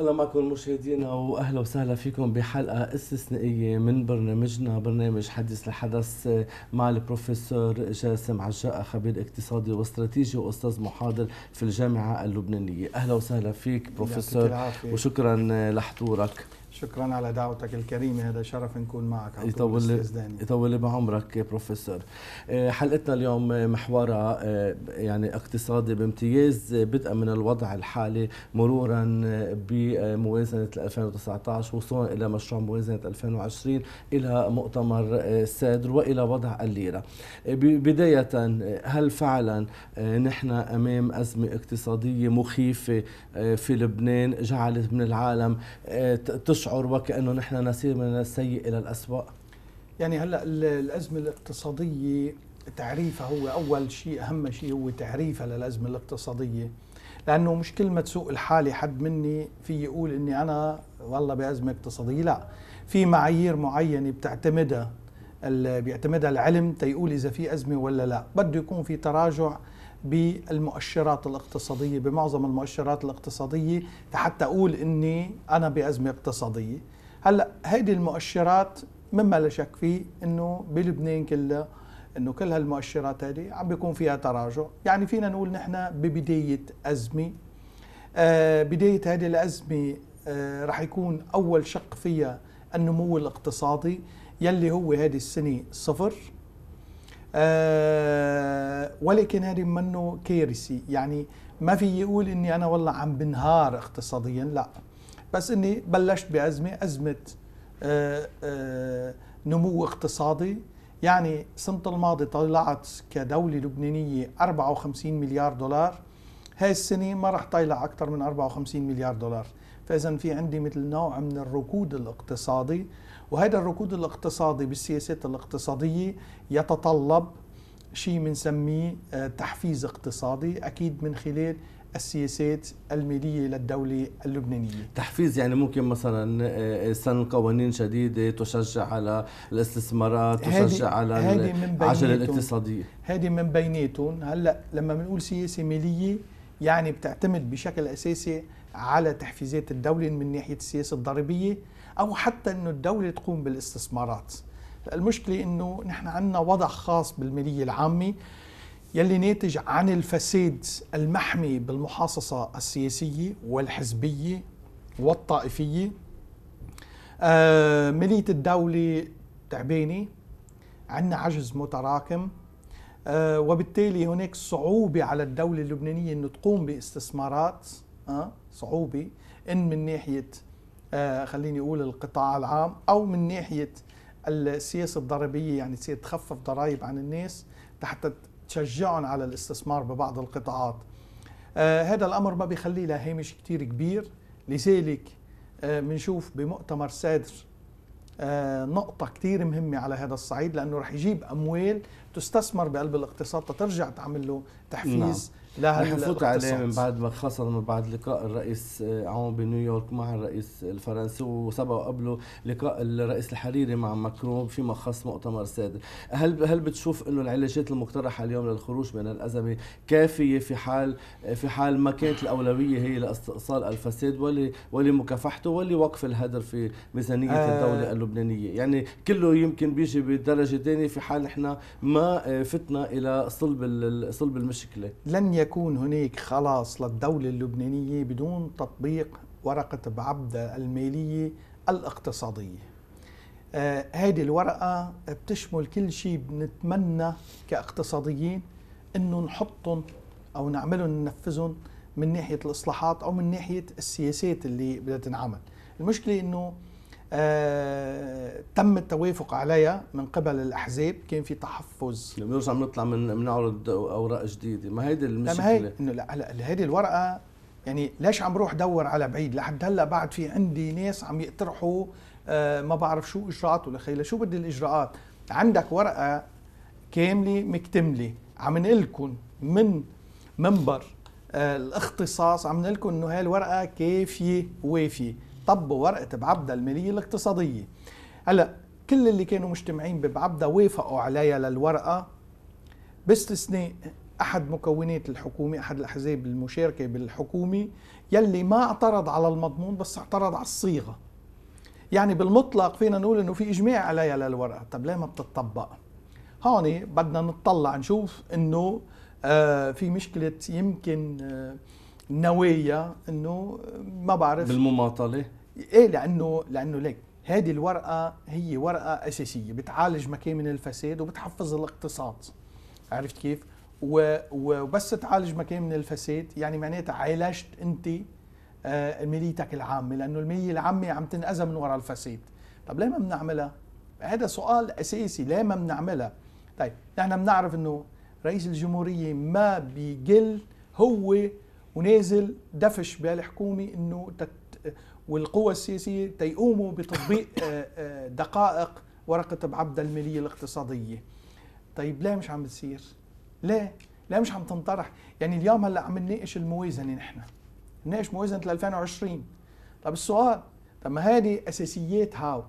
اهلا معكم المشاهدين واهلا وسهلا فيكم بحلقه استثنائيه من برنامجنا برنامج حديث الحدث مع البروفيسور جاسم عجاء خبير اقتصادي واستراتيجي واستاذ محاضر في الجامعه اللبنانيه اهلا وسهلا فيك بروفيسور وشكرا لحضورك شكرا على دعوتك الكريمة هذا شرف نكون معك عم يطول يطول بعمرك بروفيسور آه، حلقتنا اليوم محورها آه، يعني اقتصادي بامتياز آه، بدءا من الوضع الحالي مرورا بموازنة 2019 وصولا إلى مشروع موازنة 2020 إلى مؤتمر سادر وإلى وضع الليرة بداية هل فعلا نحن أمام أزمة اقتصادية مخيفة في لبنان جعلت من العالم تشعر نشعر وكأنه نحن نسير من السيء إلى الأسوأ يعني هلأ الأزمة الاقتصادية تعريفها هو أول شيء أهم شيء هو تعريفها للأزمة الاقتصادية لأنه مش كلمة سوء الحالة حد مني في يقول أني أنا والله بأزمة اقتصادية لا في معايير معينة بتعتمدها بيعتمدها العلم تيقول إذا في أزمة ولا لا بده يكون في تراجع بالمؤشرات الاقتصادية بمعظم المؤشرات الاقتصادية حتى أقول أني أنا بأزمة اقتصادية هلأ هيدي المؤشرات مما لا شك فيه أنه بلبنان كلها أنه كل هالمؤشرات هذه عم بيكون فيها تراجع يعني فينا نقول نحن ببداية أزمة آه بداية هذه الأزمة آه رح يكون أول شق فيها النمو الاقتصادي يلي هو هذه السنة صفر آه، ولكن هذه منه كارثه يعني ما في يقول اني انا والله عم بنهار اقتصاديا لا بس اني بلشت بازمه ازمه آه، آه، نمو اقتصادي يعني السنة الماضي طلعت كدولة لبنانية 54 مليار دولار هاي السنة ما رح طلع أكثر من 54 مليار دولار فإذا في عندي مثل نوع من الركود الاقتصادي وهذا الركود الاقتصادي بالسياسات الاقتصادية يتطلب شيء بنسميه آه، تحفيز اقتصادي أكيد من خلال السياسات المالية للدولة اللبنانية تحفيز يعني ممكن مثلا آه، آه، سن قوانين جديدة تشجع على الاستثمارات تشجع على العجلة الاقتصادية هذه من بيناتهم هلأ لما بنقول سياسة مالية يعني بتعتمد بشكل أساسي على تحفيزات الدولة من ناحية السياسة الضريبية أو حتى أنه الدولة تقوم بالاستثمارات المشكلة أنه نحن عندنا وضع خاص بالمالية العامة يلي ناتج عن الفساد المحمي بالمحاصصة السياسية والحزبية والطائفية آه مالية الدولة تعبانة عندنا عجز متراكم آه، وبالتالي هناك صعوبة على الدولة اللبنانية أن تقوم باستثمارات آه، صعوبه ان من ناحيه آه، خليني اقول القطاع العام او من ناحيه السياسه الضريبيه يعني تصير تخفف ضرائب عن الناس حتى تشجعهم على الاستثمار ببعض القطاعات آه هذا الامر ما بيخلي له هامش كتير كبير لذلك آه، بنشوف آه بمؤتمر سادر آه نقطة كتير مهمة على هذا الصعيد لأنه رح يجيب أموال تستثمر بقلب الاقتصاد ترجع تعمل له تحفيز نعم. لا رح نفوت عليه من بعد ما خاصة من بعد لقاء الرئيس آه، عون بنيويورك مع الرئيس الفرنسي وسبق قبله لقاء الرئيس الحريري مع ماكرون فيما خص مؤتمر سادس هل هل بتشوف انه العلاجات المقترحة اليوم للخروج من الأزمة كافية في حال في حال ما كانت الأولوية هي لاستئصال الفساد ولمكافحته ولوقف الهدر في ميزانية آه الدولة اللبنانية يعني كله يمكن بيجي بدرجة ثانية في حال نحن ما آه، فتنا إلى صلب صلب المشكلة لن يكون هناك خلاص للدولة اللبنانية بدون تطبيق ورقة بعبدة المالية الاقتصادية هذه آه، الورقة بتشمل كل شيء بنتمنى كاقتصاديين انه نحطهم او نعملهم ننفذهم من ناحية الاصلاحات او من ناحية السياسات اللي بدها تنعمل المشكلة انه آه تم التوافق عليها من قبل الاحزاب كان في تحفظ بنرجع بنطلع من بنعرض اوراق جديده ما هيدي المشكله هي انه لا هلا هيدي الورقه يعني ليش عم بروح دور على بعيد لحد هلا بعد في عندي ناس عم يقترحوا آه ما بعرف شو اجراءات ولا خيلة شو بدي الاجراءات عندك ورقه كامله مكتمله عم نقلكم من منبر آه الاختصاص عم نقلكم انه هاي الورقه كافيه وافيه طب ورقه بعبدا الماليه الاقتصاديه هلا كل اللي كانوا مجتمعين ببعبدا وافقوا عليها للورقه باستثناء احد مكونات الحكومه احد الاحزاب المشاركه بالحكومه يلي ما اعترض على المضمون بس اعترض على الصيغه يعني بالمطلق فينا نقول انه في اجماع عليها للورقه طب ليه ما بتطبق هون بدنا نطلع نشوف انه آه في مشكله يمكن آه نوايا انه ما بعرف بالمماطله ايه لانه لانه ليك هذه الورقه هي ورقه اساسيه بتعالج مكامن الفساد وبتحفز الاقتصاد عرفت كيف وبس تعالج مكامن الفساد يعني معناتها عالجت انت آه، ماليتك العامه لانه الماليه العامه عم تنأذى من وراء الفساد طب ليه ما بنعملها هذا سؤال اساسي ليه ما بنعملها طيب نحن بنعرف انه رئيس الجمهوريه ما بيقل هو ونازل دفش بالحكومه انه تت والقوى السياسية تيقوموا بتطبيق آه، آه، دقائق ورقة بعبد المالية الاقتصادية طيب ليه مش عم بتصير؟ ليه؟ ليه مش عم تنطرح؟ يعني اليوم هلا عم نناقش الموازنة نحن نناقش موازنة 2020 طب السؤال طب ما هذه أساسيات هاو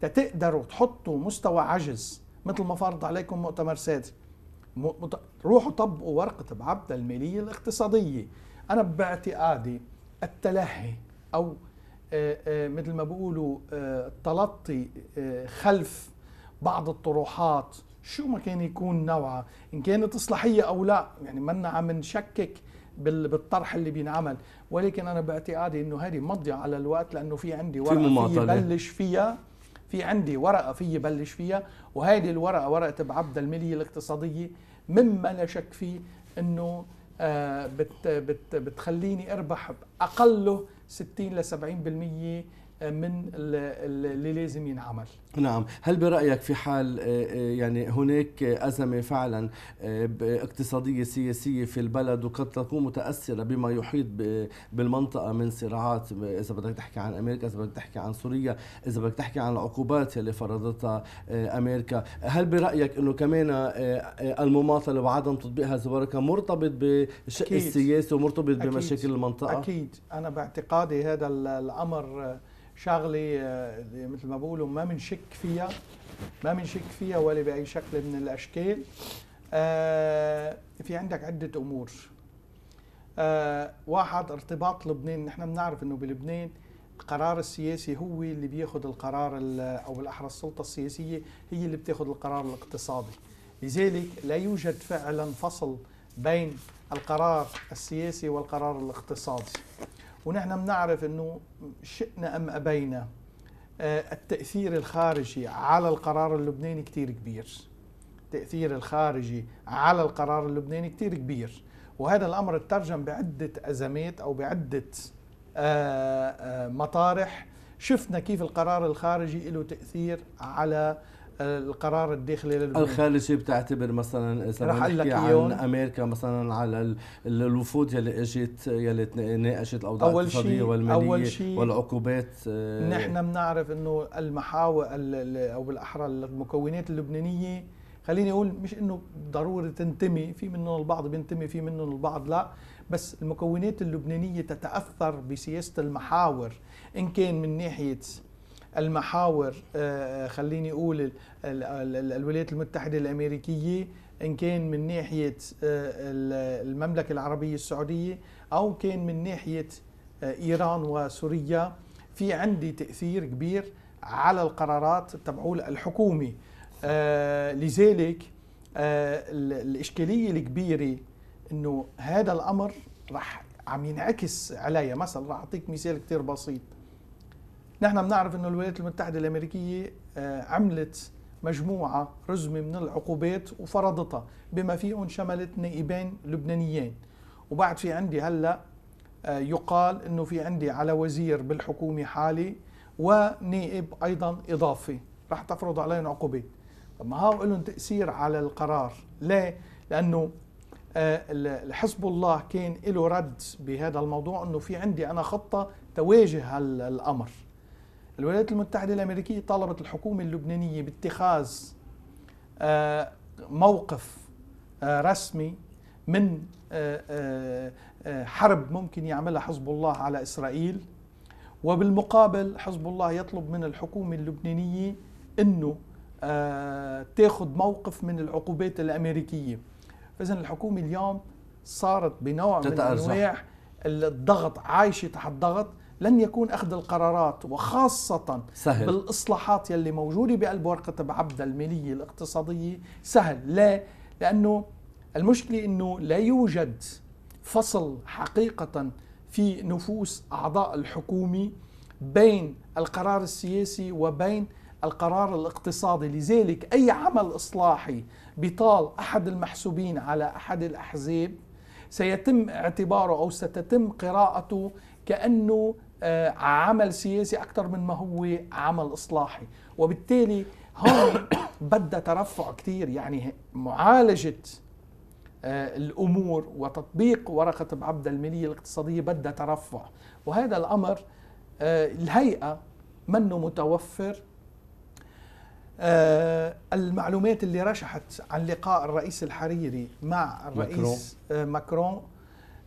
تقدروا تحطوا مستوى عجز مثل ما فرض عليكم مؤتمر سادس روحوا طبقوا ورقة بعبد المالية الاقتصادية أنا باعتقادي التلهي أو آه، آه، مثل ما بيقولوا آه، تلطي خلف بعض الطروحات شو ما كان يكون نوعها ان كانت اصلاحيه او لا يعني منا عم نشكك بالطرح اللي بينعمل ولكن انا باعتقادي انه هذه مضيعه على الوقت لانه في عندي ورقه في بلش فيها في عندي ورقه في بلش فيها وهذه الورقه ورقه بعبد الماليه الاقتصاديه مما لا شك فيه انه بت بت بتخليني اربح اقله 60 ل 70% من اللي لازم ينعمل نعم هل برأيك في حال آه، آه، يعني هناك أزمة فعلا آه، اقتصادية سياسية في البلد وقد تكون متأثرة بما يحيط بالمنطقة من صراعات إذا بدك تحكي عن أمريكا إذا بدك تحكي عن سوريا إذا بدك تحكي عن العقوبات اللي فرضتها أمريكا هل برأيك أنه كمان المماطلة وعدم تطبيق هذه الورقة مرتبط بالشق السياسي ومرتبط أكيد. بمشاكل المنطقة أكيد أنا باعتقادي هذا الأمر شغله آه، مثل ما بقولوا ما بنشك فيها ما بنشك فيها ولا باي شكل من الاشكال آه، في عندك عده امور آه، واحد ارتباط لبنان نحن بنعرف انه بلبنان القرار السياسي هو اللي بياخذ القرار او بالاحرى السلطه السياسيه هي اللي بتاخذ القرار الاقتصادي لذلك لا يوجد فعلا فصل بين القرار السياسي والقرار الاقتصادي ونحن بنعرف انه شئنا ام ابينا آه، التاثير الخارجي على القرار اللبناني كثير كبير التاثير الخارجي على القرار اللبناني كثير كبير وهذا الامر ترجم بعده ازمات او بعده آه، آه، مطارح شفنا كيف القرار الخارجي له تاثير على القرار الداخلي للبنك الخارجي بتعتبر مثلا اذا نحكي عن امريكا مثلا على الوفود يلي اجت يلي ناقشت الاوضاع الاقتصاديه والماليه أول شي والعقوبات آه، نحن بنعرف انه المحاور او بالاحرى المكونات اللبنانيه خليني اقول مش انه ضروري تنتمي في منهم البعض بينتمي في منهم البعض لا بس المكونات اللبنانيه تتاثر بسياسه المحاور ان كان من ناحيه المحاور آه، آه، خليني اقول الولايات المتحده الامريكيه ان كان من ناحيه آه، المملكه العربيه السعوديه او كان من ناحيه ايران وسوريا في عندي تاثير كبير على القرارات تبعول الحكومه لذلك الاشكاليه الكبيره انه هذا الامر رح عم ينعكس عليها مثلا رح اعطيك مثال كثير بسيط نحن بنعرف انه الولايات المتحده الامريكيه آه، عملت مجموعه رزمه من العقوبات وفرضتها بما فيهم شملت نائبين لبنانيين وبعد في عندي هلا آه، يقال انه في عندي على وزير بالحكومه حالي ونائب ايضا اضافي رح تفرض عليهم عقوبات طب ما هاو لهم تاثير على القرار ليه لانه آه، حزب الله كان له رد بهذا الموضوع انه في عندي انا خطه تواجه هالامر الولايات المتحدة الأمريكية طالبت الحكومة اللبنانية باتخاذ آه، موقف آه، رسمي من آه، حرب ممكن يعملها حزب الله على إسرائيل وبالمقابل حزب الله يطلب من الحكومة اللبنانية أنه تاخذ موقف من العقوبات الأمريكية فإذا الحكومة اليوم صارت بنوع من أنواع الضغط عايشة تحت ضغط لن يكون اخذ القرارات وخاصه سهل. بالاصلاحات يلي موجوده بقلب ورقه بعبد الماليه الاقتصاديه سهل لا لانه المشكله انه لا يوجد فصل حقيقه في نفوس اعضاء الحكومه بين القرار السياسي وبين القرار الاقتصادي لذلك اي عمل اصلاحي بطال احد المحسوبين على احد الاحزاب سيتم اعتباره او ستتم قراءته كانه آه، عمل سياسي اكثر من ما هو عمل اصلاحي وبالتالي هون بدها ترفع كثير يعني معالجه آه، الامور وتطبيق ورقه بعبد الماليه الاقتصاديه بدها ترفع وهذا الامر آه، الهيئه منه متوفر المعلومات اللي رشحت عن لقاء الرئيس الحريري مع الرئيس ماكرون, ماكرون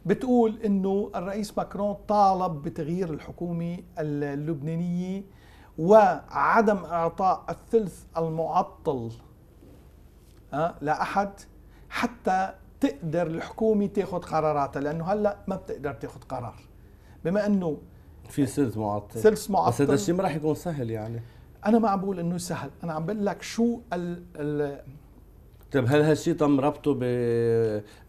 بتقول انه الرئيس ماكرون طالب بتغيير الحكومه اللبنانيه وعدم اعطاء الثلث المعطل لاحد حتى تقدر الحكومه تاخذ قراراتها لانه هلا ما بتقدر تاخذ قرار بما انه في ثلث معطل ثلث معطل بس هذا الشيء ما راح يكون سهل يعني انا ما عم بقول انه سهل انا عم بقول لك شو ال ال طيب هل هالشيء تم ربطه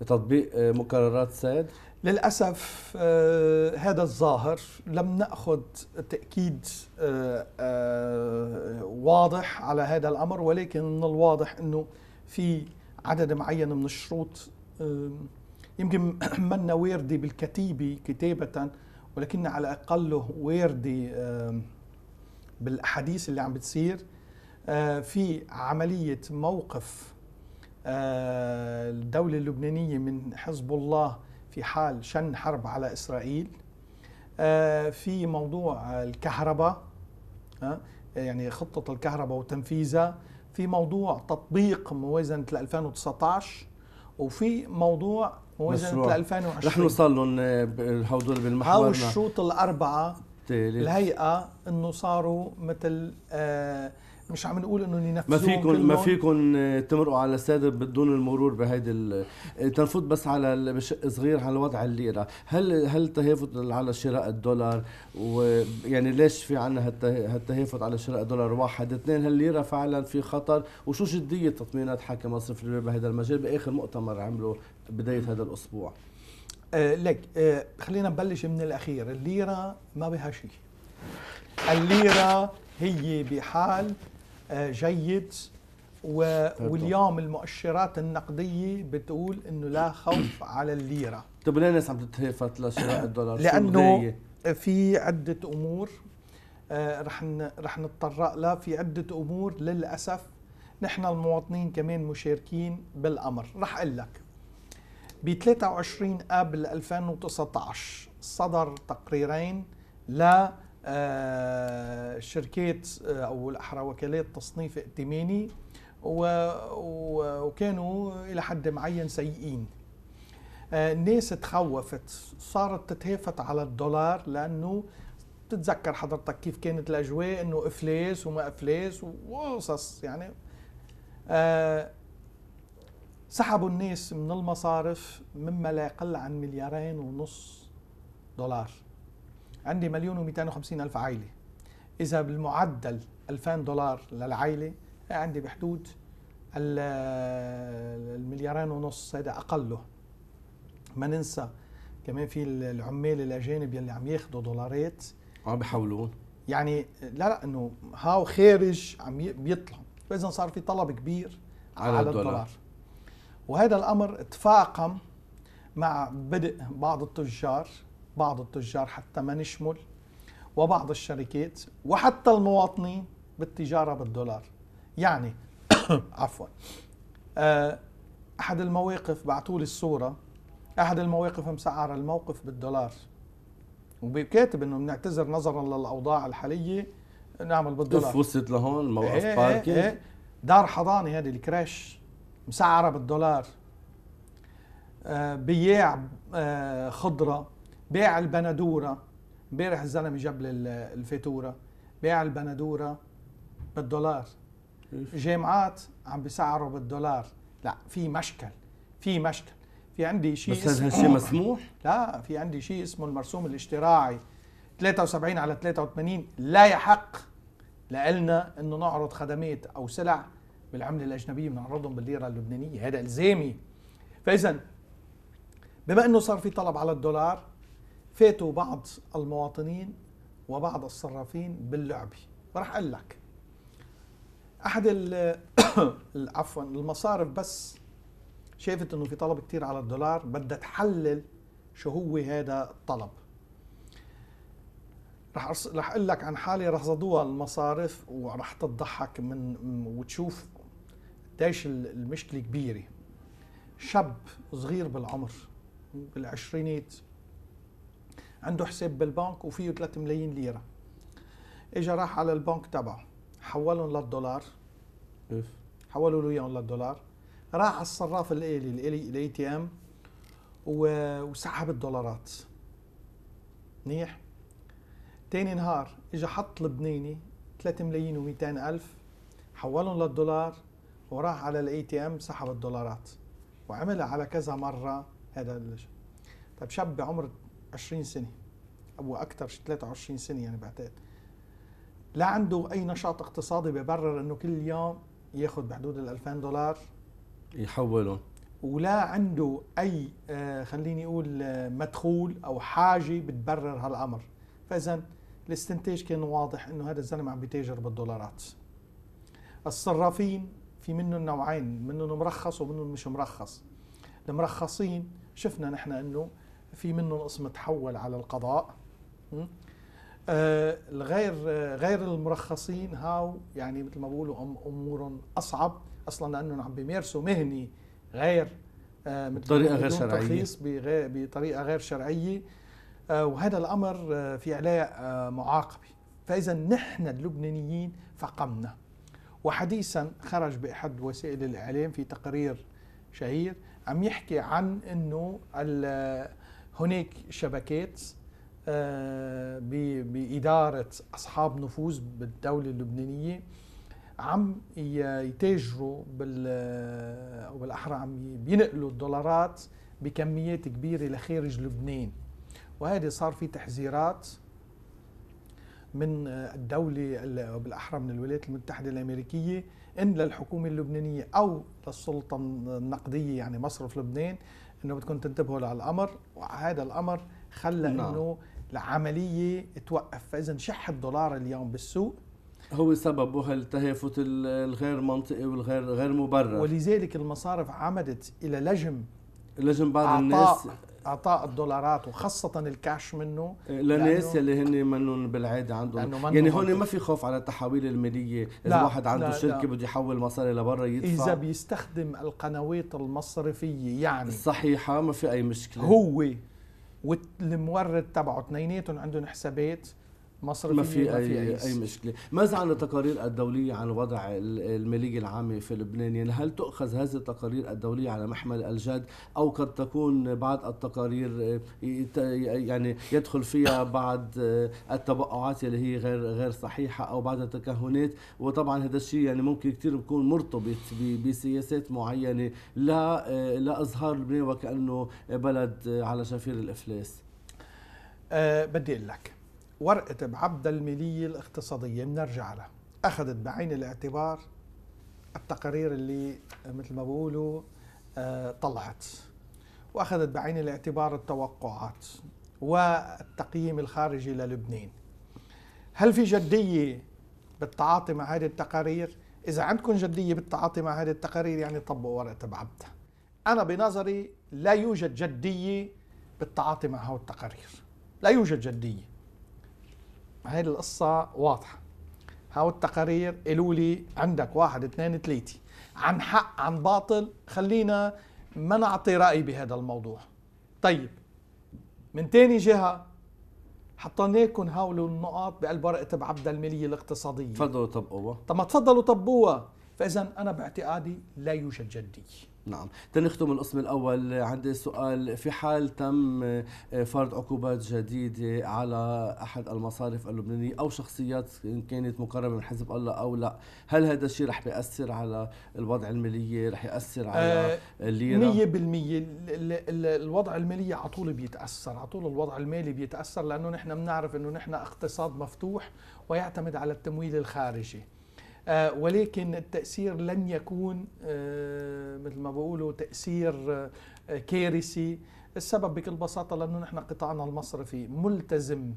بتطبيق آه، مقررات السيد؟ للأسف آه هذا الظاهر لم نأخذ تأكيد آه آه واضح على هذا الأمر ولكن من الواضح أنه في عدد معين من الشروط آه، يمكن منا واردة بالكتيبة كتابة ولكن على الأقل واردة آه، بالأحاديث اللي عم بتصير في عملية موقف آه، الدولة اللبنانية من حزب الله في حال شن حرب على إسرائيل آه، في موضوع الكهرباء آه، يعني خطة الكهرباء وتنفيذها في موضوع تطبيق موازنة 2019 وفي موضوع موازنة 2020 رح نوصل لهم بالمحور هاو الشروط الأربعة الهيئة أنه صاروا مثل آه مش عم نقول انه ينفذوا ما فيكم ما فيكم آه، تمرقوا على الساده بدون المرور بهيدي آه، تنفوت بس على بشق صغير على وضع الليره، هل هل تهافت على شراء الدولار ويعني ليش في عنا هالتهافت على شراء الدولار واحد، اثنين هل الليره فعلا في خطر وشو جديه تطمينات حاكم مصرف الليره بهذا المجال باخر مؤتمر عمله بدايه هذا الاسبوع؟ آه لك آه خلينا نبلش من الاخير، الليره ما بها شيء. الليره هي بحال آه، جيد طيب، طيب. واليوم المؤشرات النقديه بتقول انه لا خوف على الليره طيب ليه الناس عم تتهافت لشراء الدولار لانه في عده امور آه، رح رح نتطرق لها في عده امور للاسف نحن المواطنين كمان مشاركين بالامر رح اقول لك ب 23 اب 2019 صدر تقريرين لا آه، شركات آه، او الاحرى وكالات تصنيف ائتماني وكانوا الى حد معين سيئين آه، الناس تخوفت صارت تتهافت على الدولار لانه تتذكر حضرتك كيف كانت الاجواء انه افلاس وما افلاس وقصص يعني سحبوا الناس من المصارف مما لا يقل عن مليارين ونص دولار عندي مليون و250 ألف عائلة إذا بالمعدل 2000 دولار للعائلة عندي بحدود المليارين ونص هذا أقله ما ننسى كمان في العمال الأجانب يلي عم ياخذوا دولارات عم آه، بحولون يعني لا لا انه هاو خارج عم بيطلع فاذا صار في طلب كبير على, على الدولار. الدولار وهذا الامر تفاقم مع بدء بعض التجار بعض التجار حتى ما نشمل وبعض الشركات وحتى المواطنين بالتجارة بالدولار يعني عفوا آه، أحد المواقف بعثوا لي الصورة أحد المواقف مسعر الموقف بالدولار وكاتب انه بنعتذر نظرا للاوضاع الحاليه نعمل بالدولار اف وصلت لهون موقف ايه باركي ايه ايه دار حضانه هذه الكراش مسعره بالدولار آه، بياع آه، خضره باع البندوره امبارح الزلمه جاب لي الفاتوره باع البندوره بالدولار جامعات عم بيسعروا بالدولار لا في مشكل في مشكل في عندي شيء بس هذا الشيء مسموح؟ لا في عندي شيء اسمه المرسوم الاشتراعي 73 على 83 لا يحق لنا انه نعرض خدمات او سلع بالعمله الاجنبيه بنعرضهم بالليره اللبنانيه هذا الزامي فاذا بما انه صار في طلب على الدولار فاتوا بعض المواطنين وبعض الصرافين باللعب راح اقول لك احد عفوا المصارف بس شافت انه في طلب كثير على الدولار بدها تحلل شو هو هذا الطلب رح رح اقول لك عن حاله رح صدوها المصارف ورح تضحك من وتشوف قديش المشكله كبيره شاب صغير بالعمر بالعشرينات عنده حساب بالبنك وفيه 3 ملايين ليره اجى راح على البنك تبعه حولهم للدولار اف حولوا له اياهم للدولار راح على الصراف الالي الالي الاي تي ام وسحب الدولارات منيح تاني نهار اجى حط لبناني 3 ملايين و200 الف حولهم للدولار وراح على الاي تي ام سحب الدولارات وعملها على كذا مره هذا طيب شاب بعمر 20 سنه او اكثر 23 سنه يعني بعتقد لا عنده اي نشاط اقتصادي بيبرر انه كل يوم ياخذ بحدود ال 2000 دولار يحولهم ولا عنده اي آه، خليني اقول آه، مدخول او حاجه بتبرر هالامر فاذا الاستنتاج كان واضح انه هذا الزلمه عم بيتاجر بالدولارات الصرافين في منهم نوعين منهم مرخص ومنهم مش مرخص المرخصين شفنا نحن انه في منه قسم تحول على القضاء آه، الغير غير آه، غير المرخصين هاو يعني مثل ما بقولوا هم امورهم اصعب اصلا لانهم عم بيمارسوا مهنه غير آه، بطريقه غير شرعيه بطريقه غير شرعيه وهذا الامر في عليه معاقبه فاذا نحن اللبنانيين فقمنا وحديثا خرج باحد وسائل الاعلام في تقرير شهير عم يحكي عن انه هناك شبكات آه، بإدارة أصحاب نفوذ بالدولة اللبنانية عم يتاجروا بال أو بالأحرى عم بينقلوا الدولارات بكميات كبيرة لخارج لبنان وهذا صار في تحذيرات من الدولة بالأحرى من الولايات المتحدة الأمريكية إن للحكومة اللبنانية أو للسلطة النقدية يعني مصرف لبنان انه بدكم تنتبهوا لهالامر وهذا الامر خلى نعم. انه العمليه توقف فاذا شح الدولار اليوم بالسوق هو سببه التهافت الغير منطقي والغير غير مبرر ولذلك المصارف عمدت الى لجم لجم بعض الناس اعطاء الدولارات وخاصه الكاش منه لناس اللي هن منهم بالعاده عندهم منه يعني هون ما في خوف على التحويل الماليه اذا واحد عنده لا شركه بده يحول مصاري لبرا يدفع اذا بيستخدم القنوات المصرفيه يعني الصحيحه ما في اي مشكله هو والمورد تبعه اثنيناتهم عندهم حسابات مصر ما في أي, أي مشكلة ماذا عن التقارير الدولية عن وضع المالية العامة في لبنان يعني هل تؤخذ هذه التقارير الدولية على محمل الجد أو قد تكون بعض التقارير يعني يدخل فيها بعض التوقعات اللي هي غير غير صحيحة أو بعض التكهنات وطبعا هذا الشيء يعني ممكن كثير بيكون مرتبط بسياسات معينة لا لا إظهار لبنان وكأنه بلد على شفير الإفلاس أه بدي أقول لك ورقة بعبد الميلية الاقتصادية بنرجع لها أخذت بعين الاعتبار التقارير اللي مثل ما بقولوا آه، طلعت وأخذت بعين الاعتبار التوقعات والتقييم الخارجي للبنان هل في جدية بالتعاطي مع هذه التقارير إذا عندكم جدية بالتعاطي مع هذه التقارير يعني طبقوا ورقة بعبدها أنا بنظري لا يوجد جدية بالتعاطي مع هذه التقارير لا يوجد جدية هاي القصة واضحة هاو التقارير قالوا لي عندك واحد اثنين ثلاثة عن حق عن باطل خلينا ما نعطي رأي بهذا الموضوع طيب من تاني جهة حطيناكم هول النقاط بقلب ورقة بعبد المالية الاقتصادية تفضلوا طبقوها طب ما تفضلوا طبقوها فإذا أنا باعتقادي لا يوجد جدية نعم تنختم القسم الاول عندي سؤال في حال تم آه، فرض عقوبات جديده على احد المصارف اللبنانيه او شخصيات ان كانت مقربه من حزب الله او لا هل هذا الشيء رح بياثر على الوضع الماليه رح ياثر على آه، الليره 100% الوضع المالي على طول بيتاثر على طول الوضع المالي بيتاثر لانه نحن بنعرف انه نحن اقتصاد مفتوح ويعتمد على التمويل الخارجي آه، ولكن التأثير لن يكون آه، مثل ما بقولوا تأثير آه، كارثي السبب بكل بساطة لأنه نحن قطاعنا المصرفي ملتزم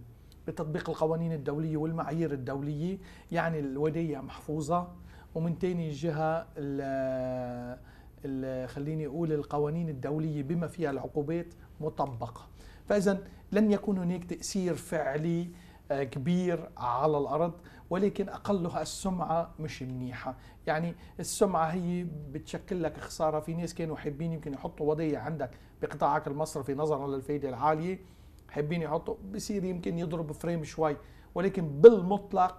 بتطبيق القوانين الدولية والمعايير الدولية يعني الودية محفوظة ومن تاني جهة الـ ال خليني أقول القوانين الدولية بما فيها العقوبات مطبقة فإذا لن يكون هناك تأثير فعلي كبير على الأرض ولكن اقلها السمعه مش منيحه يعني السمعه هي بتشكل لك خساره في ناس كانوا حابين يمكن يحطوا وضيع عندك بقطاعك المصرفي نظرا للفائده العاليه حابين يحطوا بصير يمكن يضرب فريم شوي ولكن بالمطلق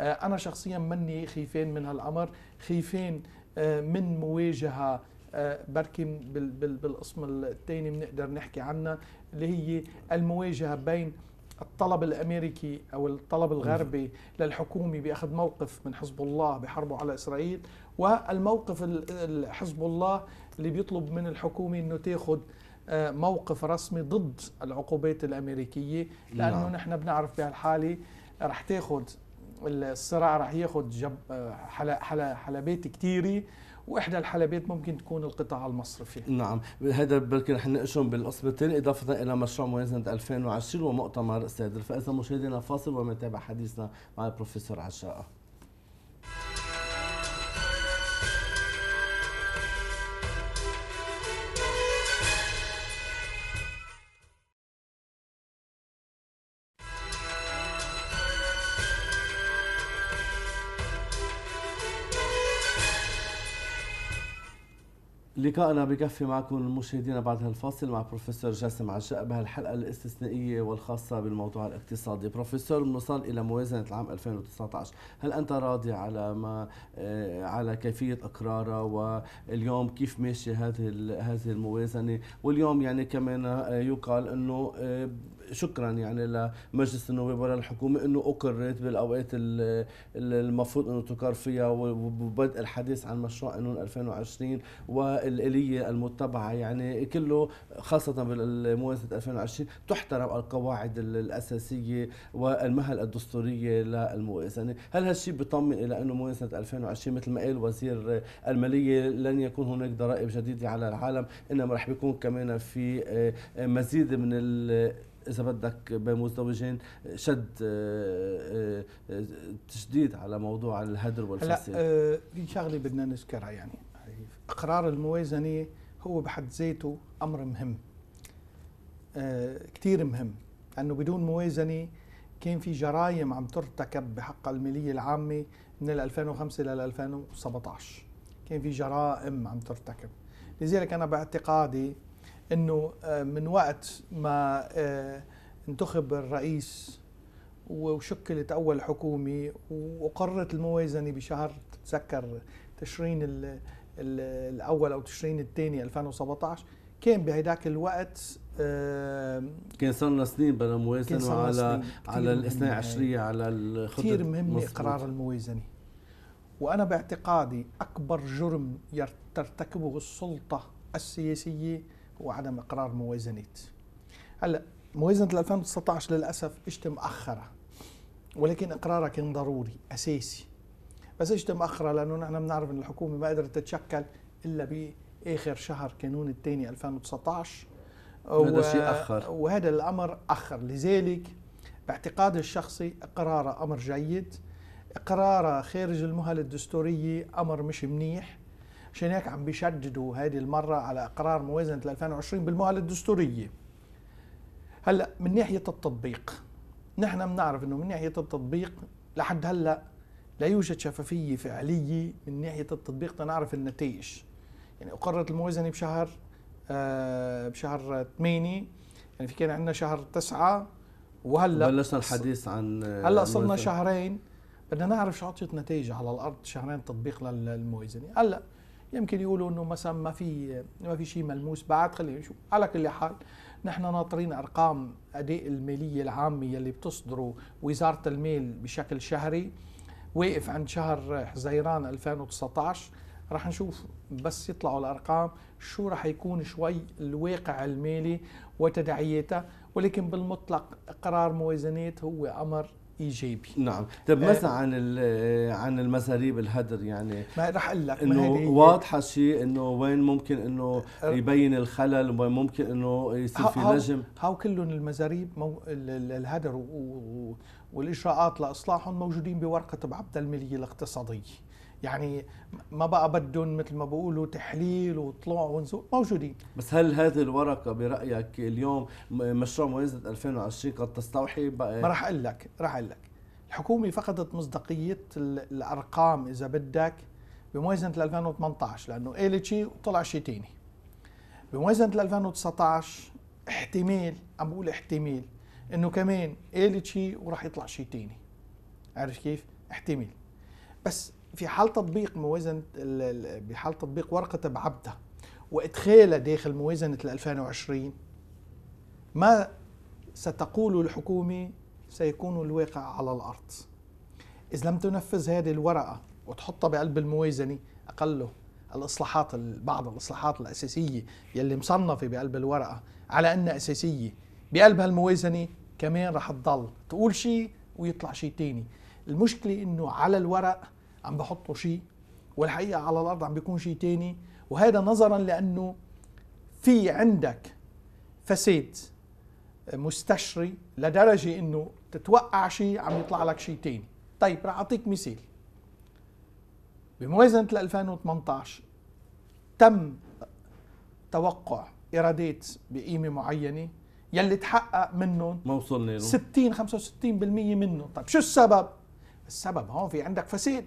آه، انا شخصيا مني خيفان من هالامر خيفان آه، من مواجهه آه، بركي بالقسم الثاني بنقدر نحكي عنها اللي هي المواجهه بين الطلب الامريكي او الطلب الغربي للحكومه باخذ موقف من حزب الله بحربه على اسرائيل والموقف حزب الله اللي بيطلب من الحكومه انه تاخذ آه، موقف رسمي ضد العقوبات الامريكيه لانه نعم. نحن بنعرف بهالحاله رح تاخذ الصراع رح ياخذ آه، حلبات كثيره واحدى الحلبات ممكن تكون القطاع المصرفي نعم هذا بلكي رح نناقشهم بالاصبتين اضافه الى مشروع موازنه 2020 ومؤتمر سادر فاذا مشاهدينا فاصل ومتابع حديثنا مع البروفيسور عشاقه لقائنا بكفي معكم المشاهدين بعد هالفاصل مع بروفيسور جاسم عجاء بهالحلقة الاستثنائية والخاصة بالموضوع الاقتصادي بروفيسور بنوصل إلى موازنة العام 2019 هل أنت راضي على ما آه، على كيفية إقرارها واليوم كيف ماشي هذه هذه الموازنة واليوم يعني كمان آه، يقال أنه آه، شكرا يعني لمجلس النواب ولا الحكومه انه اقرت بالاوقات المفروض انه تقر فيها وبدء الحديث عن مشروع قانون 2020 والاليه المتبعه يعني كله خاصه بالموازنه 2020 تحترم القواعد الاساسيه والمهل الدستوريه للموازنه يعني هل هالشيء بيطمن الى انه موازنه 2020 مثل ما قال وزير الماليه لن يكون هناك ضرائب جديده على العالم انما رح بيكون كمان في آه، مزيد من اذا بدك بين مزدوجين شد آه، آه، آه، تشديد على موضوع الهدر والفساد هلا في شغله بدنا نذكرها يعني اقرار الموازنه هو بحد ذاته امر مهم كثير مهم لانه بدون موازنه كان في جرائم عم ترتكب بحق الماليه العامه من 2005 لل 2017 كان في جرائم عم ترتكب لذلك انا باعتقادي انه آه، من وقت ما آه، انتخب الرئيس وشكلت اول حكومه واقرت الموازنه بشهر تتذكر تشرين الاول او تشرين الثاني 2017 كان بهداك الوقت آه، كان صار لنا سنين بلا موازنه على على الاثني عشريه على الخطه كثير مهم اقرار الموازنه وانا باعتقادي اكبر جرم ترتكبه السلطه السياسيه وعدم اقرار موازنه هلا موازنه 2019 للاسف اجت مؤخره ولكن اقرارها كان ضروري اساسي بس اجت مؤخره لانه نحن بنعرف ان الحكومه ما قدرت تتشكل الا باخر شهر كانون الثاني 2019 هذا الشيء اخر وهذا الامر اخر لذلك باعتقادي الشخصي اقراره امر جيد اقراره خارج المهل الدستوريه امر مش منيح عشان هيك عم بيشددوا هذه المرة على إقرار موازنة 2020 بالمؤهلة الدستورية هلا من ناحية التطبيق نحن بنعرف انه من ناحية التطبيق لحد هلا لا يوجد شفافية فعلية من ناحية التطبيق تنعرف النتائج يعني أقرت الموازنة بشهر آه بشهر 8 يعني في كان عندنا شهر 9 وهلا بلشنا الحديث عن آه، هلا صرنا شهرين بدنا نعرف شو عطيت نتائج على الارض شهرين تطبيق للموازنه هلا يمكن يقولوا انه مثلا ما في ما في شيء ملموس بعد خلينا نشوف على كل حال نحن ناطرين ارقام اداء الماليه العامه يلي بتصدره وزاره المال بشكل شهري واقف عند شهر حزيران 2019 رح نشوف بس يطلعوا الارقام شو رح يكون شوي الواقع المالي وتداعياته ولكن بالمطلق قرار موازنات هو امر ايجابي نعم طيب آه. مثلا عن آه، عن المزاريب الهدر يعني ما رح اقول لك انه واضحه شيء انه وين ممكن انه أه. يبين الخلل وين ممكن انه يصير في نجم هاو كلهم المزاريب مو الهدر والاجراءات لاصلاحهم موجودين بورقه بعبد الملي الاقتصاديه يعني ما بقى بدهم مثل ما بيقولوا تحليل وطلوع ونزول موجودين بس هل هذه الورقه برايك اليوم مشروع موازنه 2020 قد تستوحي ما راح اقول لك راح اقول لك الحكومه فقدت مصداقيه الارقام اذا بدك بموازنه 2018 لانه قالت شيء وطلع شيء ثاني بموازنه 2019 احتمال عم بقول احتمال انه كمان قالت شيء وراح يطلع شيء ثاني عارف كيف؟ احتمال بس في حال تطبيق موازنه بحال تطبيق ورقه بعبده وادخالها داخل موازنه 2020 ما ستقول الحكومه سيكون الواقع على الارض. اذا لم تنفذ هذه الورقه وتحطها بقلب الموازنه اقله الاصلاحات بعض الاصلاحات الاساسيه يلي مصنفه بقلب الورقه على انها اساسيه بقلب هالموازنه كمان رح تضل تقول شيء ويطلع شيء تاني المشكله انه على الورق عم بحطوا شيء والحقيقه على الارض عم بيكون شيء تاني وهذا نظرا لانه في عندك فساد مستشري لدرجه انه تتوقع شيء عم يطلع لك شيء تاني طيب رح اعطيك مثال بموازنه 2018 تم توقع ايرادات بقيمه معينه يلي تحقق منهم ما وصلنا له 60 65% منهم طيب شو السبب السبب هون في عندك فساد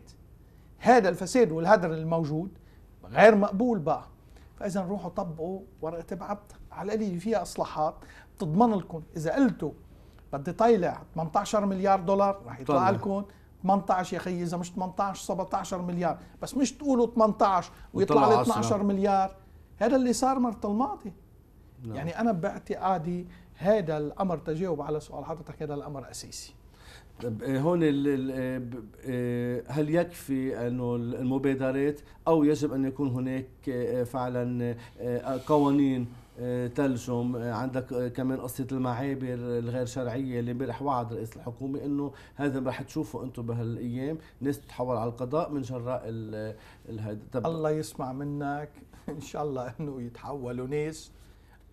هذا الفساد والهدر الموجود غير مقبول بقى فاذا روحوا طبقوا ورقه تبعت على اللي فيها اصلاحات بتضمن لكم اذا قلتوا بدي طيلع 18 مليار دولار رح يطلع طيب. لكم 18 يا خي اذا مش 18 17 مليار بس مش تقولوا 18 ويطلع لي 12 مليار هذا اللي صار مرة الماضي نعم. يعني انا باعتقادي هذا الامر تجاوب على سؤال حضرتك هذا الامر اساسي طيب هون آه، آه، هل يكفي انه المبادرات او يجب ان يكون هناك فعلا قوانين تلجم عندك كمان قصة المعابر الغير شرعية اللي امبارح وعد رئيس الحكومة انه هذا رح تشوفوا انتم بهالايام ناس بتتحول على القضاء من جراء الهيدا الله يسمع منك ان شاء الله انه يتحولوا ناس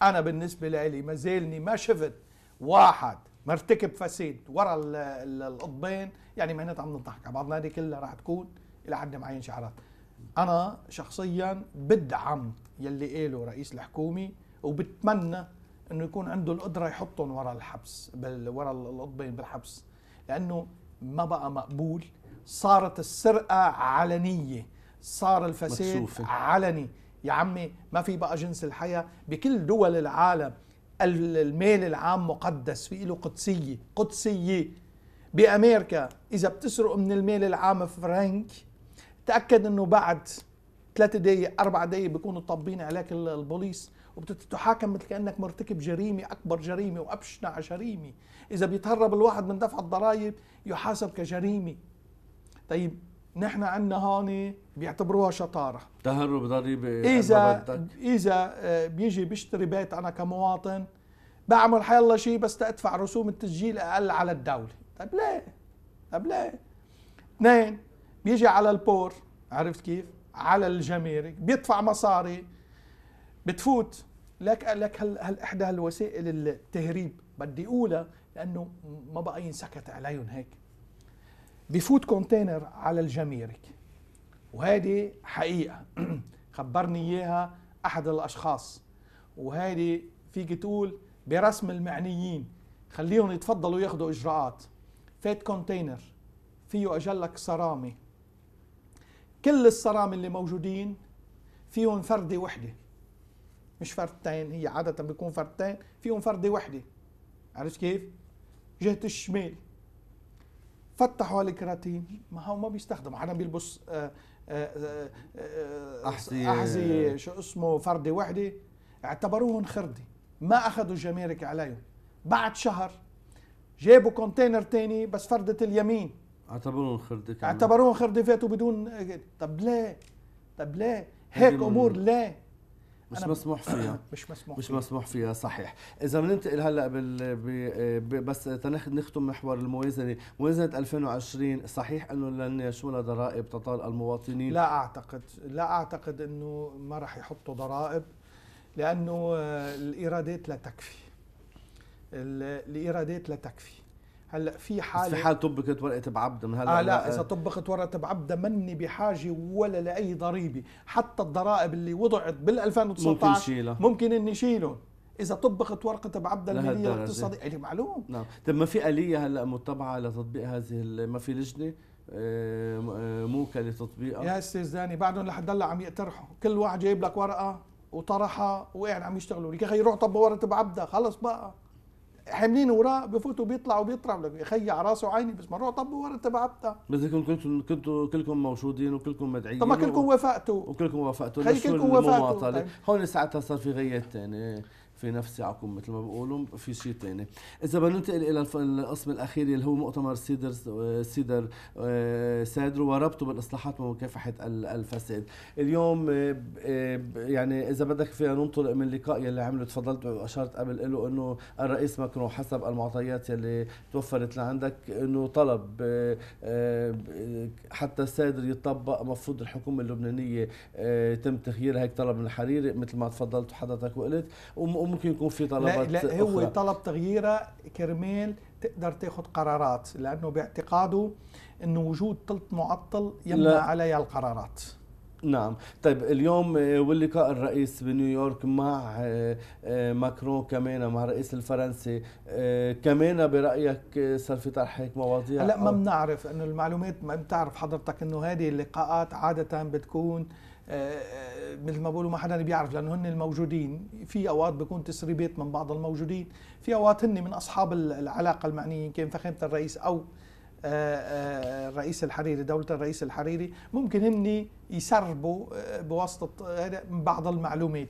انا بالنسبة لي ما زالني ما شفت واحد مرتكب فساد ورا القضبان يعني معناتها عم نضحك على بعضنا هذه كلها رح تكون الى حد معين شعارات انا شخصيا بدعم يلي قاله رئيس الحكومه وبتمنى انه يكون عنده القدره يحطهم ورا الحبس وراء ورا القضبان بالحبس لانه ما بقى مقبول صارت السرقه علنيه صار الفساد مكسوفة. علني يا عمي ما في بقى جنس الحياه بكل دول العالم المال العام مقدس في له قدسية قدسية بأمريكا إذا بتسرق من المال العام فرانك تأكد أنه بعد ثلاثة دقايق أربع دقايق بيكونوا طابين عليك البوليس وبتتحاكم مثل كأنك مرتكب جريمة أكبر جريمة وأبشنع جريمة إذا بيتهرب الواحد من دفع الضرائب يحاسب كجريمة طيب نحن عندنا هون بيعتبروها شطاره تهرب ضريبه اذا اذا آه، بيجي بيشتري بيت انا كمواطن بعمل حيالله شيء بس تدفع رسوم التسجيل اقل على الدوله طيب ليه طيب ليه اثنين بيجي على البور عرفت كيف على الجمارك بيدفع مصاري بتفوت لك لك هل هل احدى الوسائل التهريب بدي اقولها لانه ما بقى ينسكت عليهم هيك بفوت كونتينر على الجميرك وهذه حقيقه خبرني اياها احد الاشخاص وهذه فيك تقول برسم المعنيين خليهم يتفضلوا ياخذوا اجراءات فات كونتينر فيه اجلك صرامه كل الصرامه اللي موجودين فيهم فرده وحده مش فردتين هي عاده بيكون فردتين فيهم فرده وحده عرفت كيف جهه الشمال فتحوا هالكراتين الكراتين ما هو ما بيستخدم حدا بيلبس آه، آه، آه، احذيه احذيه شو اسمه فردي وحده اعتبروهم خردي ما اخذوا الجمارك عليهم بعد شهر جابوا كونتينر تاني بس فردة اليمين اعتبروهم خردة اعتبروهم خردة فاتوا بدون طب ليه طب ليه هيك امور ليه مش مسموح فيها مش مسموح مش مسموح فيها صحيح اذا بننتقل هلا بال... ب... ب... بس نختم محور الموازنه موازنه 2020 صحيح انه لن يشمل ضرائب تطال المواطنين لا اعتقد لا اعتقد انه ما راح يحطوا ضرائب لانه الايرادات لا تكفي الايرادات لا تكفي هلا في حاله في حال طبقت ورقه بعبده من هلا آه لا آه. اذا طبقت ورقه بعبده مني بحاجه ولا لاي ضريبه حتى الضرائب اللي وضعت بال 2019 ممكن, ممكن اني شيلهم اذا طبقت ورقه بعبد الماليه الاقتصاديه يعني معلوم نعم طيب ما في اليه هلا متبعه لتطبيق هذه ما في لجنه آه، آه، موكله لتطبيقها يا استاذ داني بعدهم لحد هلا عم يقترحوا كل واحد جايب لك ورقه وطرحها وقاعد عم يشتغلوا لك يا اخي روح طب ورقه بعبده خلص بقى حاملين وراء بفوتوا بيطلعوا بيطلعوا لك يخي على راسه وعيني بس مروا طب ورا تبعتها بدكم كنتم كنتوا كلكم موجودين وكلكم مدعيين طب ما كلكم وافقتوا وكلكم وافقتوا خلي كلكم وافقتوا طيب. هون ساعتها صار في غيات ثانيه في نفس عقم مثل ما بيقولوا في شيء ثاني اذا بدنا ننتقل الى القسم الاخير اللي هو مؤتمر آه، سيدر سيدر آه، سادر وربطه بالاصلاحات ومكافحه الفساد اليوم آه، يعني اذا بدك فينا ننطلق من اللقاء يلي عمله تفضلت واشرت قبل له انه الرئيس ماكرون حسب المعطيات يلي توفرت لعندك انه طلب حتى سادر يطبق مفروض الحكومه اللبنانيه يتم تغييرها هيك طلب من الحريري مثل ما تفضلت حضرتك وقلت وممكن يكون في طلبات لا, لا هو أخرى. طلب تغييره كرمال تقدر تاخذ قرارات لانه باعتقاده انه وجود ثلث معطل يمنع عليها القرارات نعم طيب اليوم آه، واللقاء الرئيس بنيويورك مع آه، آه، ماكرون كمان مع الرئيس الفرنسي كمان برأيك صار في طرح هيك مواضيع هلا ما بنعرف انه المعلومات ما بتعرف حضرتك انه هذه اللقاءات عادة بتكون مثل ما بقولوا ما حدا بيعرف لانه هن الموجودين في اوقات بيكون تسريبات من بعض الموجودين في اوقات هن من اصحاب العلاقه المعنيه كان فخامه الرئيس او آه، آه، الرئيس الحريري دولة الرئيس الحريري ممكن هن يسربوا آه، بواسطة بعض المعلومات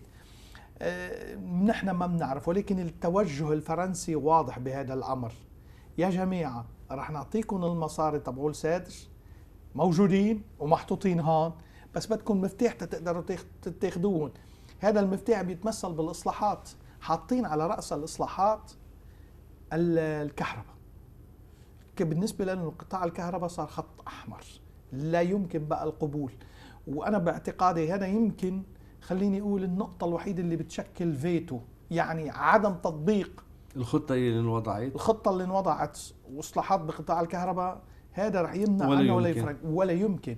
نحن ما بنعرف ولكن التوجه الفرنسي واضح بهذا الأمر يا جماعة رح نعطيكم المصاري تبعو السادر موجودين ومحطوطين هون بس بدكم مفتاح تقدروا تاخذوهم هذا المفتاح بيتمثل بالاصلاحات حاطين على راس الاصلاحات الكهرباء بالنسبه لنا قطاع الكهرباء صار خط احمر لا يمكن بقى القبول وانا باعتقادي هذا يمكن خليني اقول النقطه الوحيده اللي بتشكل فيتو يعني عدم تطبيق الخطه اللي انوضعت الخطه اللي انوضعت واصلاحات بقطاع الكهرباء هذا رح يمنع ولا يمكن. ولا يفرق ولا يمكن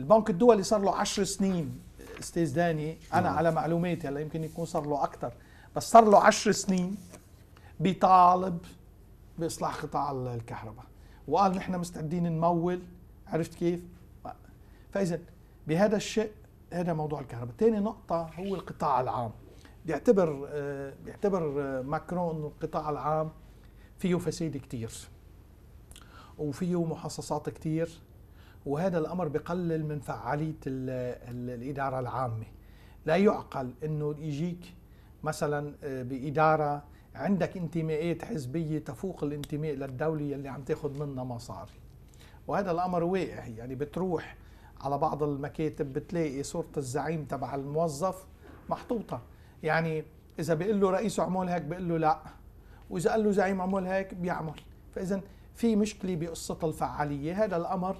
البنك الدولي صار له 10 سنين استاذ داني انا نعم. على معلوماتي هلا يمكن يكون صار له اكثر بس صار له 10 سنين بيطالب باصلاح قطاع الكهرباء وقال نحن مستعدين نمول عرفت كيف؟ فاذا بهذا الشيء هذا موضوع الكهرباء، ثاني نقطة هو القطاع العام بيعتبر آه، بيعتبر آه، ماكرون انه القطاع العام فيه فساد كثير وفيه محصصات كثير وهذا الامر بقلل من فعاليه الـ الـ الاداره العامه لا يعقل انه يجيك مثلا آه، باداره عندك انتماءات حزبيه تفوق الانتماء للدوله يلي عم تاخذ منها مصاري وهذا الامر واقع يعني بتروح على بعض المكاتب بتلاقي صوره الزعيم تبع الموظف محطوطه يعني اذا بيقول له رئيسه اعمل هيك بيقول له لا واذا قال له زعيم اعمل هيك بيعمل فاذا في مشكله بقصه الفعاليه هذا الامر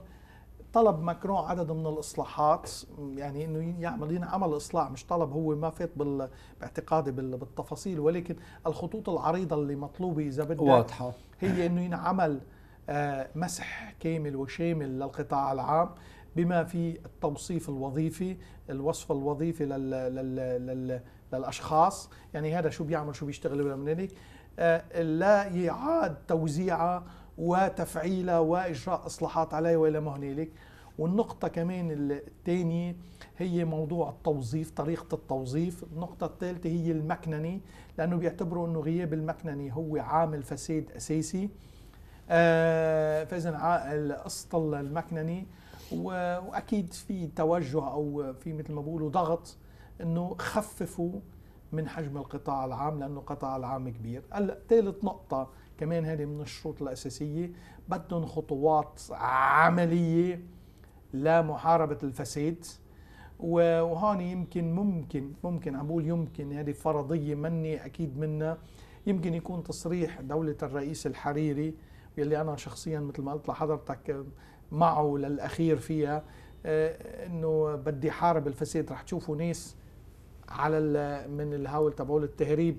طلب ماكرون عدد من الاصلاحات يعني انه يعمل عمل اصلاح مش طلب هو ما فات بال... باعتقادي بال... بالتفاصيل ولكن الخطوط العريضه اللي مطلوبه اذا بدك واضحه هي انه ينعمل آه، مسح كامل وشامل للقطاع العام بما في التوصيف الوظيفي الوصف الوظيفي لل... لل... لل... للاشخاص يعني هذا شو بيعمل شو بيشتغل ولا من هيك آه، لا يعاد توزيعها وتفعيلها واجراء اصلاحات عليها والى ما هنالك والنقطه كمان الثانيه هي موضوع التوظيف طريقه التوظيف النقطه الثالثه هي المكنني لانه بيعتبروا انه غياب المكنني هو عامل فساد اساسي آه فاذا قصه المكنني واكيد في توجه او في مثل ما بيقولوا ضغط انه خففوا من حجم القطاع العام لانه القطاع العام كبير هلا ثالث نقطه كمان هذه من الشروط الأساسية بدهم خطوات عملية لمحاربة الفساد وهون يمكن ممكن ممكن عم بقول يمكن هذه فرضية مني أكيد منا يمكن يكون تصريح دولة الرئيس الحريري يلي أنا شخصيا مثل ما قلت لحضرتك معه للأخير فيها آه، انه بدي حارب الفساد رح تشوفوا ناس على من الهاول تبعول التهريب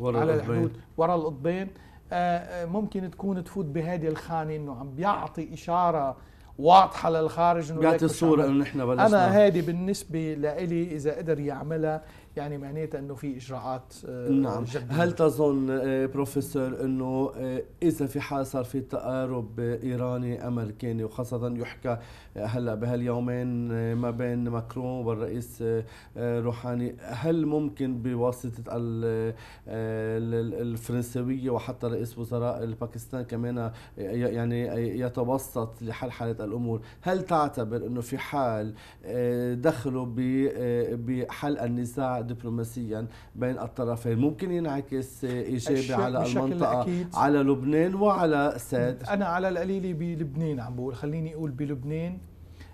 على الحدود ورا القطبين آه، آه، ممكن تكون تفوت بهذه الخانه انه عم بيعطي اشاره واضحه للخارج انه بيعطي الصوره انه نحن بلشنا انا هذه بالنسبه لإلي اذا قدر يعملها يعني معناتها انه في اجراءات آه، نعم جديدة. هل تظن آه، بروفيسور انه آه، اذا في حال صار في تقارب ايراني امريكاني وخاصه يحكى هلا بهاليومين ما بين ماكرون والرئيس روحاني هل ممكن بواسطه الفرنسويه وحتى رئيس وزراء الباكستان كمان يعني يتوسط لحل حاله الامور هل تعتبر انه في حال دخلوا بحل النزاع دبلوماسيا بين الطرفين ممكن ينعكس ايجابي على المنطقه أكيد. على لبنان وعلى ساد انا على القليله بلبنان عم بقول خليني اقول بلبنان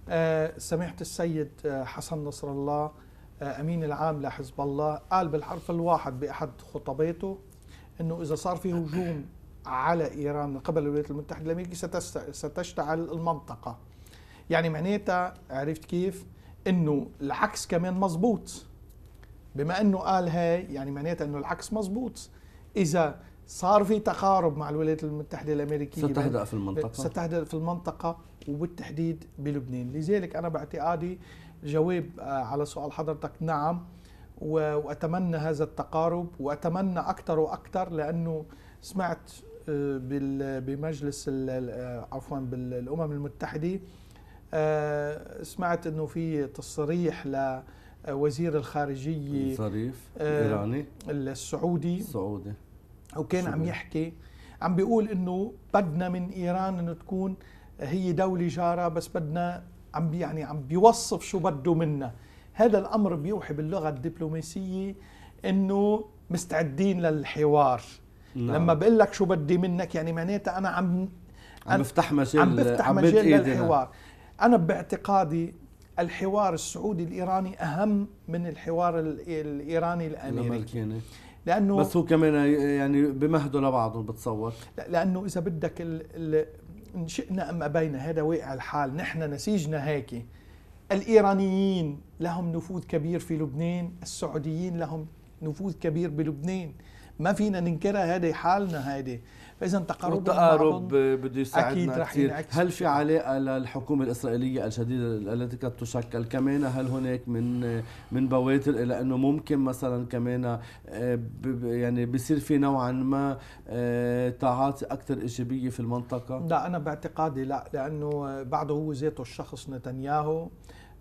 آه السيد آه، حسن نصر الله آه، امين العام لحزب الله قال بالحرف الواحد باحد خطباته انه اذا صار في هجوم على ايران من قبل الولايات المتحده الامريكيه ستشتعل المنطقه يعني معناتها عرفت كيف انه العكس كمان مزبوط بما انه قال هاي يعني معناتها انه العكس مزبوط اذا صار في تقارب مع الولايات المتحده الامريكيه ستحدث في المنطقه ستحدث في المنطقه وبالتحديد بلبنان لذلك انا باعتقادي جواب آه، على سؤال حضرتك نعم واتمنى هذا التقارب واتمنى اكثر واكثر لانه سمعت آه، بمجلس آه، عفوا بالامم المتحده سمعت انه في تصريح ل آه، وزير الخارجيه ظريف آه، الايراني السعودي السعودي وكان عم يحكي عم بيقول انه بدنا من ايران انه تكون هي دوله جاره بس بدنا عم يعني عم بيوصف شو بده منا هذا الامر بيوحي باللغه الدبلوماسيه انه مستعدين للحوار نعم. لما بقول لك شو بدي منك يعني معناتها انا عم عم بفتح مجال عم بفتح مجال للحوار انا باعتقادي الحوار السعودي الايراني اهم من الحوار الايراني الامريكي لانه بس هو كمان يعني بمهدوا لبعضه بتصور لا لانه اذا بدك ال ال ان شئنا ام ابينا هذا واقع الحال نحن نسيجنا هيك الايرانيين لهم نفوذ كبير في لبنان السعوديين لهم نفوذ كبير بلبنان ما فينا ننكرها هذه حالنا هذه فاذا تقارب التقارب بده يساعدنا كثير هل في علاقه للحكومه الاسرائيليه الجديده التي قد تشكل كمان هل هناك من من بوادر الى انه ممكن مثلا كمان آه، يعني بصير في نوعا ما تعاطي آه، اكثر ايجابيه في المنطقه لا انا باعتقادي لا لانه آه، بعده هو ذاته الشخص نتنياهو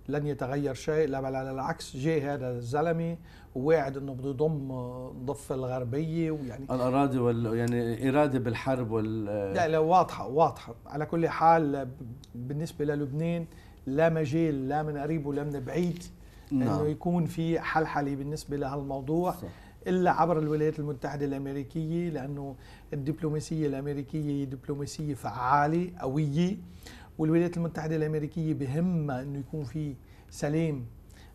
لن يتغير شيء لا بل على العكس جه هذا الزلمه وواعد انه بده يضم الضفه الغربيه ويعني الاراضي وال يعني اراده بالحرب وال لا لا واضحه واضحه على كل حال بالنسبه للبنان لا مجال لا من قريب ولا من بعيد نعم. انه يكون في حلحله بالنسبه لهالموضوع صح. الا عبر الولايات المتحده الامريكيه لانه الدبلوماسيه الامريكيه دبلوماسيه فعاله قويه والولايات المتحده الامريكيه بهمها انه يكون في سلام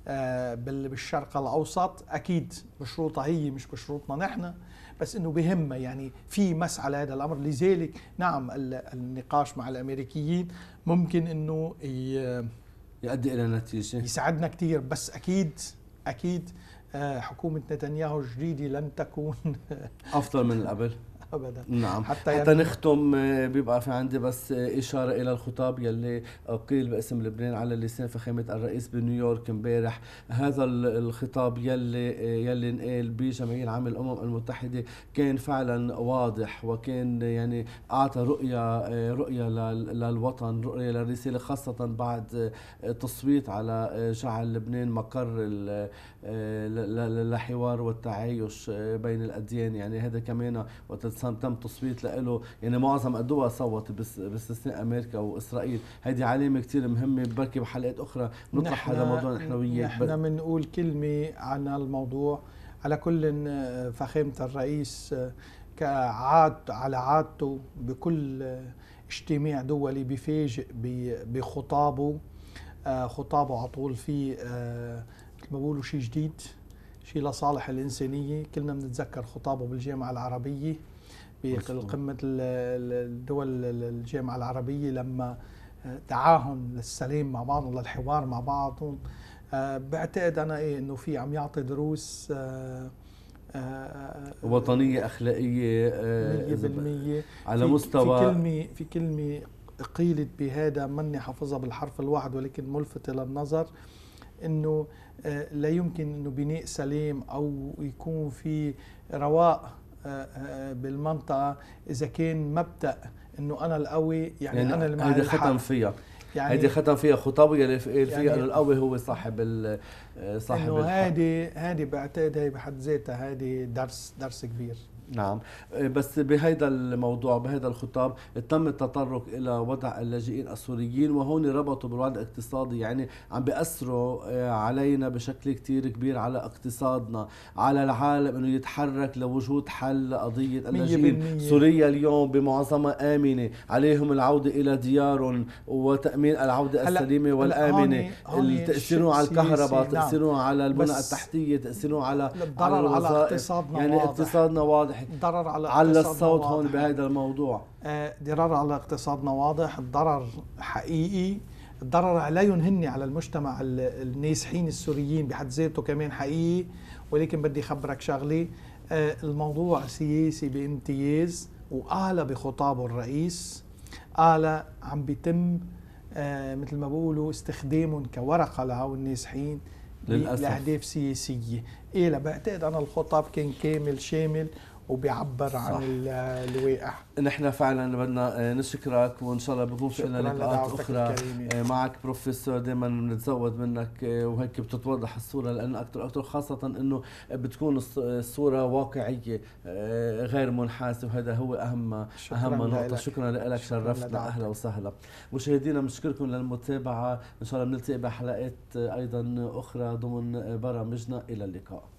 آه، بالشرق الاوسط اكيد بشروطها هي مش بشروطنا نحن بس انه بهمها يعني في مسعى لهذا الامر لذلك نعم النقاش مع الامريكيين ممكن انه يؤدي الى نتيجه يساعدنا كثير بس اكيد اكيد آه، حكومه نتنياهو الجديده لن تكون افضل من قبل ابدا نعم حتى, يعني نختم آه، بيبقى في عندي بس آه، اشاره الى الخطاب يلي قيل باسم لبنان على لسان فخامه الرئيس بنيويورك امبارح هذا الخطاب يلي آه، يلي انقال بجمعيه العامه الامم المتحده كان فعلا واضح وكان يعني اعطى رؤيه رؤيه للوطن رؤيه للرساله خاصه بعد التصويت على جعل لبنان مقر لحوار والتعايش آه، بين الاديان يعني هذا كمان وقت تم تصويت له يعني معظم الدول صوت باستثناء امريكا واسرائيل هذه علامه كثير مهمه بركي بحلقات اخرى نطرح هذا الموضوع نحن وياك نحن بنقول كلمه عن الموضوع على كل آه، فخامه الرئيس آه، كعاد على عادته بكل اجتماع دولي بفاجئ بخطابه خطابه على طول في بقولوا شيء جديد شيء لصالح الإنسانية كلنا بنتذكر خطابه بالجامعة العربية بقمة الدول الجامعة العربية لما آه، دعاهم للسلام مع بعضهم للحوار مع بعضهم آه، بعتقد أنا إيه إنه في عم يعطي دروس آه، وطنية أخلاقية 100% على مستوى في كلمة في كلمة قيلت بهذا مني حافظها بالحرف الواحد ولكن ملفتة للنظر إنه آه، لا يمكن انه بناء سلام او يكون في رواء آه، آه، بالمنطقه اذا كان مبدا انه انا القوي يعني, يعني انا اللي معي هذا ختم فيها يعني هيدي ختم فيها خطابية اللي فيها يعني انه القوي هو صاحب ال صاحب انه هذه هيدي بعتقد هي بحد ذاتها هيدي درس درس كبير نعم إيه، بس بهيدا الموضوع بهيدا الخطاب تم التطرق الى وضع اللاجئين السوريين وهون ربطوا بالوضع الاقتصادي يعني عم بياثروا إيه، علينا بشكل كتير كبير على اقتصادنا على العالم انه يتحرك لوجود حل لقضيه اللاجئين سوريا اليوم بمعظمها امنه عليهم العوده الى ديارهم وتامين العوده السليمه والامنه تاثيرهم على الكهرباء نعم. تاثيرهم على البنى التحتيه تاثيرهم على على, على اقتصادنا يعني اقتصادنا واضح واضح الضرر على على الصوت هون بهذا الموضوع آه، ضرر على اقتصادنا واضح الضرر حقيقي الضرر عليهم هن على المجتمع النازحين السوريين بحد ذاته كمان حقيقي ولكن بدي خبرك شغله آه، الموضوع سياسي بامتياز وقال بخطابه الرئيس قال عم بيتم آه، مثل ما بقولوا استخدامهم كورقه لهو النازحين للأسف لأهداف سياسية إيه لا بعتقد أنا الخطاب كان كامل شامل وبيعبر عن الواقع نحن فعلا بدنا آه، نشكرك وان شاء الله بكون في لنا لقاءات اخرى آه، معك بروفيسور دائما بنتزود منك آه، وهيك بتتوضح الصوره لان اكثر اكثر خاصه انه بتكون الصوره واقعيه غير منحاسه وهذا هو اهم اهم نقطه شكرا لك شرفتنا اهلا وسهلا مشاهدينا بنشكركم للمتابعه ان شاء الله بنلتقي بحلقات ايضا اخرى ضمن برامجنا الى اللقاء